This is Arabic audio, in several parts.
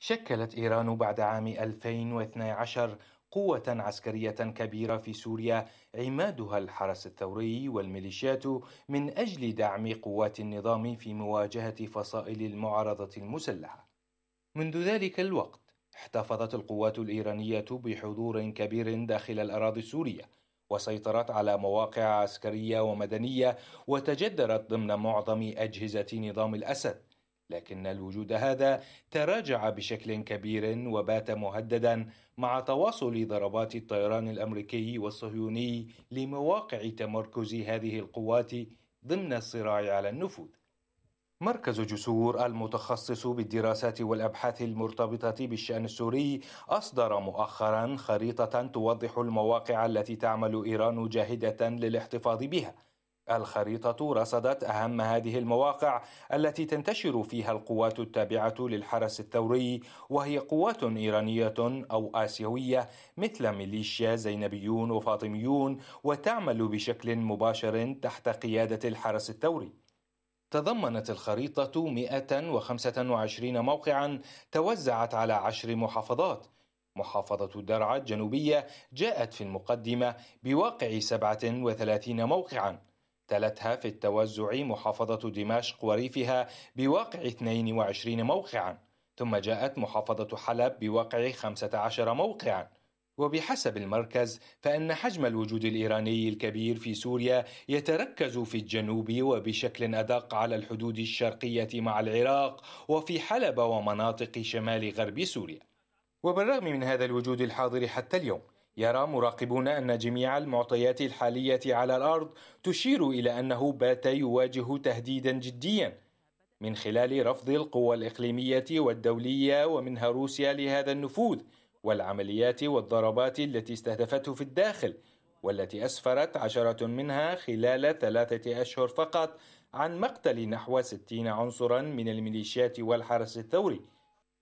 شكلت إيران بعد عام 2012 قوة عسكرية كبيرة في سوريا عمادها الحرس الثوري والميليشيات من أجل دعم قوات النظام في مواجهة فصائل المعارضة المسلحة. منذ ذلك الوقت احتفظت القوات الإيرانية بحضور كبير داخل الأراضي السورية وسيطرت على مواقع عسكرية ومدنية وتجدرت ضمن معظم أجهزة نظام الأسد لكن الوجود هذا تراجع بشكل كبير وبات مهددا مع تواصل ضربات الطيران الامريكي والصهيوني لمواقع تمركز هذه القوات ضمن الصراع على النفوذ مركز جسور المتخصص بالدراسات والابحاث المرتبطه بالشان السوري اصدر مؤخرا خريطه توضح المواقع التي تعمل ايران جاهده للاحتفاظ بها الخريطة رصدت أهم هذه المواقع التي تنتشر فيها القوات التابعة للحرس الثوري وهي قوات إيرانية أو آسيوية مثل ميليشيا زينبيون وفاطميون وتعمل بشكل مباشر تحت قيادة الحرس الثوري. تضمنت الخريطة 125 موقعا توزعت على عشر محافظات محافظة درعا الجنوبية جاءت في المقدمة بواقع 37 موقعا تلتها في التوزع محافظة دمشق وريفها بواقع 22 موقعا ثم جاءت محافظة حلب بواقع 15 موقعا وبحسب المركز فإن حجم الوجود الإيراني الكبير في سوريا يتركز في الجنوب وبشكل أدق على الحدود الشرقية مع العراق وفي حلب ومناطق شمال غرب سوريا وبالرغم من هذا الوجود الحاضر حتى اليوم يرى مراقبون أن جميع المعطيات الحالية على الأرض تشير إلى أنه بات يواجه تهديدا جديا من خلال رفض القوى الإقليمية والدولية ومنها روسيا لهذا النفوذ والعمليات والضربات التي استهدفته في الداخل والتي أسفرت عشرة منها خلال ثلاثة أشهر فقط عن مقتل نحو ستين عنصرا من الميليشيات والحرس الثوري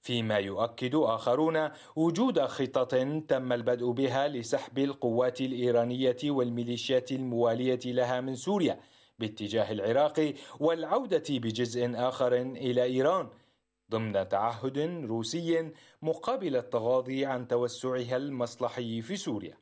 فيما يؤكد اخرون وجود خطط تم البدء بها لسحب القوات الايرانيه والميليشيات المواليه لها من سوريا باتجاه العراق والعوده بجزء اخر الى ايران ضمن تعهد روسي مقابل التغاضي عن توسعها المصلحي في سوريا